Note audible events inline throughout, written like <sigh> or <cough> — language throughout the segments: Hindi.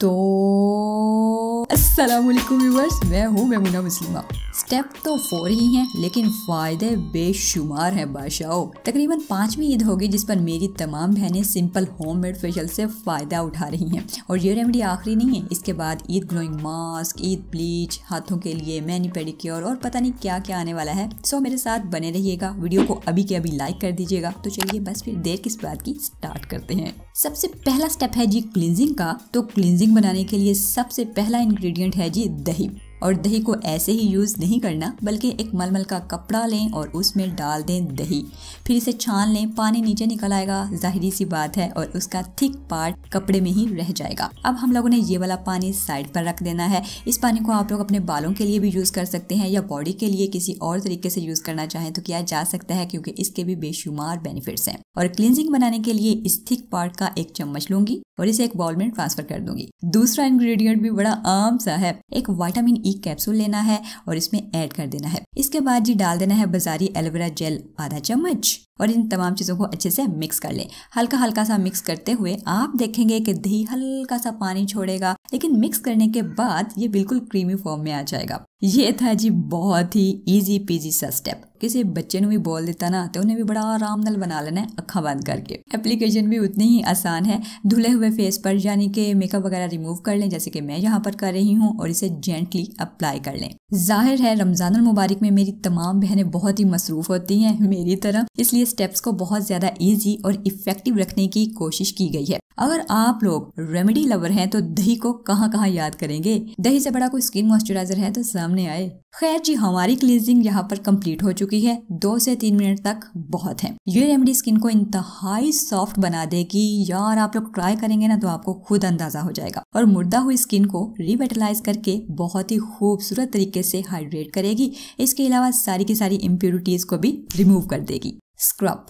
tout अस्सलाम व्यूवर्स मैं हूँ मेमुना मुस्लिमा स्टेप तो फोर ही हैं लेकिन फ़ायदे बेशुमार हैं बादशाह तकरीबन पांचवी ईद होगी जिस पर मेरी तमाम बहनें सिंपल होममेड फेशियल से फ़ायदा उठा रही हैं और ये रेमेडी आखिरी नहीं है इसके बाद Eid glowing mask Eid bleach हाथों के लिए मैनी पेडिक्योर और पता नहीं क्या क्या आने वाला है सो मेरे साथ बने रहिएगा वीडियो को अभी के अभी लाइक कर दीजिएगा तो चलिए बस फिर देर किस बात की स्टार्ट करते हैं सबसे पहला स्टेप है जी क्लिनजिंग का तो क्लिनजिंग बनाने के लिए सबसे पहला इन्ग्रीडियंट इंग्रेडिएंट है जी दही और दही को ऐसे ही यूज़ नहीं करना बल्कि एक मलमल का कपड़ा लें और उसमें डाल दें दही फिर इसे छान लें पानी नीचे निकल आएगा जाहिर सी बात है और उसका थिक पार्ट कपड़े में ही रह जाएगा अब हम लोगों ने ये वाला पानी साइड पर रख देना है इस पानी को आप लोग अपने बालों के लिए भी यूज़ कर सकते हैं या बॉडी के लिए किसी और तरीके से यूज़ करना चाहें तो किया जा सकता है क्योंकि इसके भी बेशुमार बेनिफिट्स हैं और क्लिनजिंग बनाने के लिए इस थिक पार्ट का एक चम्मच लूंगी और इसे एक बॉल में ट्रांसफर कर दूंगी दूसरा इंग्रेडिएंट भी बड़ा आम सा है एक वाइटामिन ई e कैप्सूल लेना है और इसमें ऐड कर देना है इसके बाद जी डाल देना है बाजारी एलोवेरा जेल आधा चम्मच और इन तमाम चीज़ों को अच्छे से मिक्स कर लें हल्का हल्का सा मिक्स करते हुए आप देखेंगे कि दही हल्का सा पानी छोड़ेगा लेकिन मिक्स करने के बाद ये बिल्कुल क्रीमी फॉर्म में आ जाएगा ये था जी बहुत ही इजी पीजी सा स्टेप किसी बच्चे ने भी बोल देता ना तो उन्हें भी बड़ा आराम नल बना लेना है अखा बंद करके एप्लीकेशन भी उतनी ही आसान है धुले हुए फेस पर यानी कि मेकअप वगैरह रिमूव कर लें जैसे कि मैं यहाँ पर कर रही हूँ और इसे जेंटली अप्लाई कर लें जाहिर है रमजान मुबारक में मेरी तमाम बहनें बहुत ही मसरूफ होती हैं मेरी तरह इसलिए स्टेप्स को बहुत ज्यादा इजी और इफेक्टिव रखने की कोशिश की गई है अगर आप लोग रेमेडी लवर हैं तो दही को कहाँ कहाँ याद करेंगे दही से बड़ा कोई स्किन मॉइस्चराइजर है तो सामने आए खैर जी हमारी क्लीजिंग यहाँ पर कंप्लीट हो चुकी है दो से तीन मिनट तक बहुत है ये रेमेडी स्किन को इंतहाई सॉफ्ट बना देगी यार आप लोग ट्राई करेंगे ना तो आपको खुद अंदाजा हो जाएगा और मुर्दा हुई स्किन को रिवेटलाइज करके बहुत ही खूबसूरत तरीके से हाइड्रेट करेगी इसके अलावा सारी की सारी इम्प्योरिटीज को भी रिमूव कर देगी स्क्रब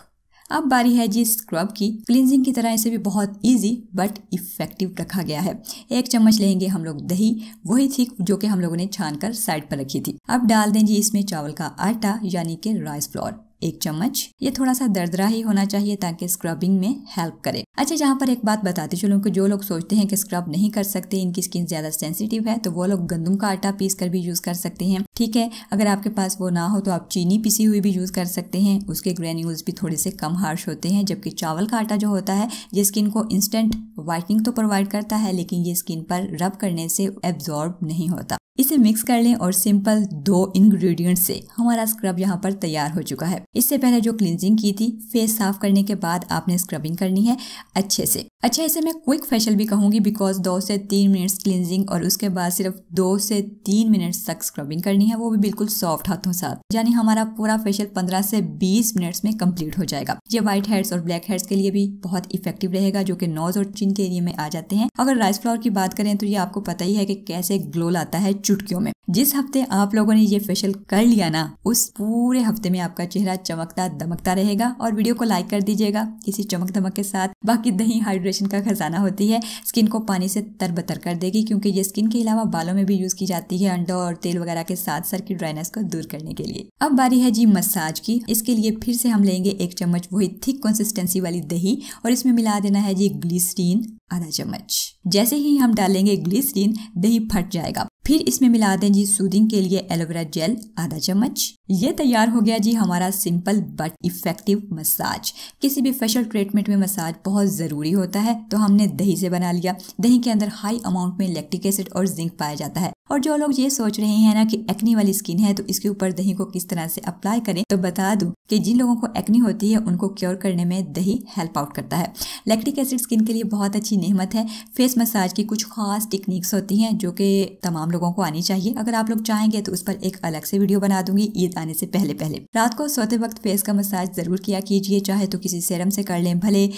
अब बारी है जी स्क्रब की क्लिनजिंग की तरह इसे भी बहुत इजी बट इफ़ेक्टिव रखा गया है एक चम्मच लेंगे हम लोग दही वही थी जो कि हम लोगों ने छान कर साइड पर रखी थी अब डाल दें जी इसमें चावल का आटा यानी कि राइस फ्लोर एक चम्मच ये थोड़ा सा दरदरा ही होना चाहिए ताकि स्क्रबिंग में हेल्प करे अच्छा यहाँ पर एक बात बताते चलूँ कि जो लोग सोचते हैं कि स्क्रब नहीं कर सकते इनकी स्किन ज्यादा सेंसिटिव है तो वो लोग गंदम का आटा पीस कर भी यूज कर सकते हैं ठीक है अगर आपके पास वो ना हो तो आप चीनी पिसी हुई भी यूज कर सकते हैं उसके ग्रेन्यूल्स भी थोड़े से कम हार्श होते हैं जबकि चावल का आटा जो होता है ये स्किन को इंस्टेंट व्हाइटनिंग तो प्रोवाइड करता है लेकिन ये स्किन पर रब करने से एब्जॉर्ब नहीं होता इसे मिक्स कर लें और सिंपल दो इंग्रेडिएंट से हमारा स्क्रब यहाँ पर तैयार हो चुका है इससे पहले जो क्लिनजिंग की थी फेस साफ करने के बाद आपने स्क्रबिंग करनी है अच्छे से अच्छा इसे मैं क्विक फेशियल भी कहूंगी बिकॉज दो से तीन मिनट्स क्लिनजिंग और उसके बाद सिर्फ दो से तीन मिनट्स तक स्क्रबिंग करनी है वो भी बिल्कुल सॉफ्ट हाथों साथ यानी हमारा पूरा फेशियल पंद्रह से बीस मिनट्स में कम्प्लीट हो जाएगा ये व्हाइट हेड्स और ब्लैक हेड्स के लिए भी बहुत इफेक्टिव रहेगा जो कि नोज और चिन के एरिए में आ जाते हैं अगर राइस फ्लावर की बात करें तो ये आपको पता ही है कि कैसे ग्लो लाता है चुटकियों में जिस हफ्ते आप लोगों ने ये फेशियल कर लिया ना उस पूरे हफ्ते में आपका चेहरा चमकता दमकता रहेगा और वीडियो को लाइक कर दीजिएगा किसी चमक दमक के साथ बाकी दही हाइड्रेशन का खजाना होती है स्किन को पानी से तरबतर कर देगी क्योंकि ये स्किन के अलावा बालों में भी यूज की जाती है अंडा और तेल वगैरह के साथ सर की ड्राइनेस को दूर करने के लिए अब बारी है जी मसाज की इसके लिए फिर से हम लेंगे एक चम्मच वही थिक कंसिस्टेंसी वाली दही और इसमें मिला देना है जी ग्लिसरीन आधा चम्मच जैसे ही हम डालेंगे ग्लिसरीन दही फट जाएगा फिर इसमें मिला दें चाहिए सूदिंग के लिए एलोवेरा जेल आधा चम्मच ये तैयार हो गया जी हमारा सिंपल बट इफेक्टिव मसाज किसी भी फेशियल ट्रीटमेंट में मसाज बहुत ज़रूरी होता है तो हमने दही से बना लिया दही के अंदर हाई अमाउंट में लैक्टिक एसिड और जिंक पाया जाता है और जो लोग ये सोच रहे हैं ना कि एक्नी वाली स्किन है तो इसके ऊपर दही को किस तरह से अप्लाई करें तो बता दूं कि जिन लोगों को एक्नी होती है उनको क्योर करने में दही हेल्प आउट करता है लैक्टिक एसिड स्किन के लिए बहुत अच्छी नेमत है फेस मसाज की कुछ खास टेक्निक्स होती हैं जो कि तमाम लोगों को आनी चाहिए अगर आप लोग चाहेंगे तो उस पर एक अलग से वीडियो बना दूंगी ईद आने से पहले पहले रात को सोते वक्त फेस का मसाज ज़रूर किया कीजिए चाहे तो किसी सेरम से कर लें भले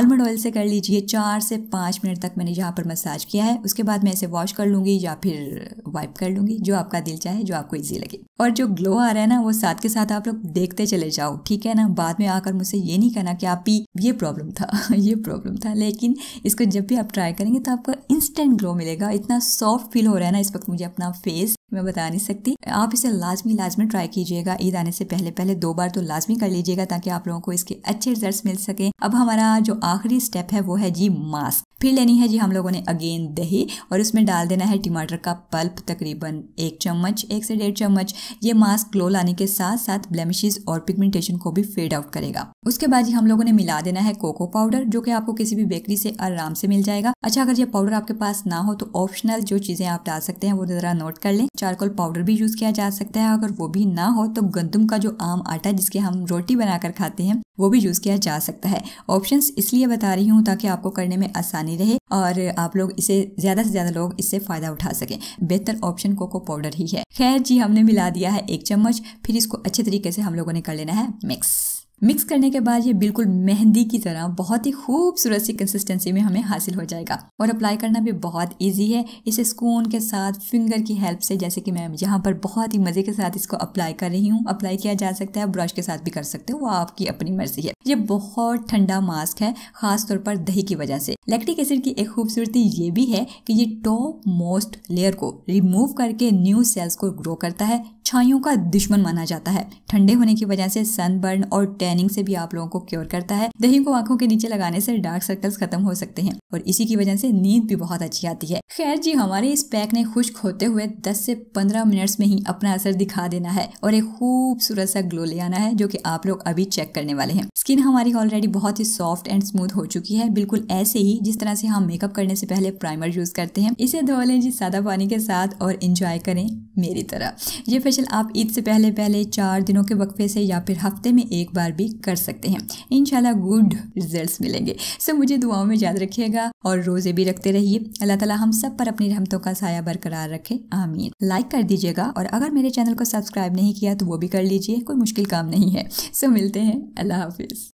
आलमंड ऑयल से कर लीजिए चार से पाँच मिनट तक मैंने यहाँ पर मसाज किया है उसके बाद मैं इसे वॉश कर लूँगी या फिर वाइप कर लूँगी जो आपका दिल चाहे जो आपको ईजी लगे और जो ग्लो आ रहा है ना वो साथ के साथ आप लोग देखते चले जाओ ठीक है ना बाद में आकर मुझसे ये नहीं कहना कि आप ही ये प्रॉब्लम था <laughs> ये प्रॉब्लम था लेकिन इसको जब भी आप ट्राई करेंगे तो आपको इंस्टेंट ग्लो मिलेगा इतना सॉफ्ट फील हो रहा है ना इस वक्त मुझे अपना फेस मैं बता नहीं सकती आप इसे लाजमी लाजमी ट्राई कीजिएगा ईद आने से पहले पहले दो बार तो लाजमी कर लीजिएगा ताकि आप लोगों को इसके अच्छे रिजल्ट मिल सके अब हमारा जो आखिरी स्टेप है वो है जी मास्क फिर लेनी है जी हम लोगों ने अगेन दही और उसमें डाल देना है टमाटर का पल्प तकरीबन एक चम्मच एक से डेढ़ चम्मच ये मास्क ग्लो लाने के साथ साथ ब्लेमिशेज और पिगमेंटेशन को भी फेड आउट करेगा उसके बाद जी हम लोगों ने मिला देना है कोको पाउडर जो कि आपको किसी भी बेकरी से आराम से मिल जाएगा अच्छा अगर ये पाउडर आपके पास ना हो तो ऑप्शनल जो चीज़ें आप डाल सकते हैं वो ज़रा नोट कर लें चारकोल पाउडर भी यूज़ किया जा सकता है अगर वो भी ना हो तो गंदम का जो आम आटा जिसके हम रोटी बनाकर खाते हैं वो भी यूज़ किया जा सकता है ऑप्शंस इसलिए बता रही हूँ ताकि आपको करने में आसानी रहे और आप लोग इसे ज़्यादा से ज़्यादा लोग इससे फ़ायदा उठा सकें बेहतर ऑप्शन कोको पाउडर ही है खैर जी हमने मिला दिया है एक चम्मच फिर इसको अच्छे तरीके से हम लोगों ने कर लेना है मिक्स मिक्स करने के बाद ये बिल्कुल मेहंदी की तरह बहुत ही खूबसूरत सी कंसिस्टेंसी में हमें हासिल हो जाएगा और अप्लाई करना भी बहुत ईजी है इसे स्कून के साथ फिंगर की हेल्प से जैसे कि मैं यहाँ पर बहुत ही मज़े के साथ इसको अप्लाई कर रही हूँ अप्लाई किया जा सकता है ब्रश के साथ भी कर सकते हो वो आपकी अपनी मर्जी है ये बहुत ठंडा मास्क है खासतौर पर दही की वजह से लैक्टिक एसिड की एक खूबसूरती ये भी है कि ये टॉप मोस्ट लेयर को रिमूव करके न्यू सेल्स को ग्रो करता है छाइयों का दुश्मन माना जाता है ठंडे होने की वजह से सनबर्न और टैनिंग से भी आप लोगों को क्योर करता है दही को आंखों के नीचे लगाने से डार्क सर्कल्स खत्म हो सकते हैं और इसी की वजह से नींद भी बहुत अच्छी आती है खैर जी हमारे इस पैक ने खुश्क होते हुए दस से पंद्रह मिनट्स में ही अपना असर दिखा देना है और एक खूबसूरत सा ग्लो ले आना है जो की आप लोग अभी चेक करने वाले हैं स्किन हमारी ऑलरेडी बहुत ही सॉफ्ट एंड स्मूथ हो चुकी है बिल्कुल ऐसे ही जिस तरह से हम मेकअप करने से पहले प्राइमर यूज करते हैं इसे धो लें जी सादा पानी के साथ और इंजॉय करें मेरी तरह ये फेशियल आप ईद से पहले पहले चार दिनों के वक्फे से या फिर हफ्ते में एक बार भी कर सकते हैं इन गुड रिजल्ट मिलेंगे सो मुझे दुआओं में याद रखिएगा और रोज़े भी रखते रहिए अल्लाह ताला हम सब पर अपनी रहमतों का साया बरकरार रखे आमीन लाइक कर दीजिएगा और अगर मेरे चैनल को सब्सक्राइब नहीं किया तो वो भी कर लीजिए कोई मुश्किल काम नहीं है सो मिलते हैं अल्लाह हाफिज़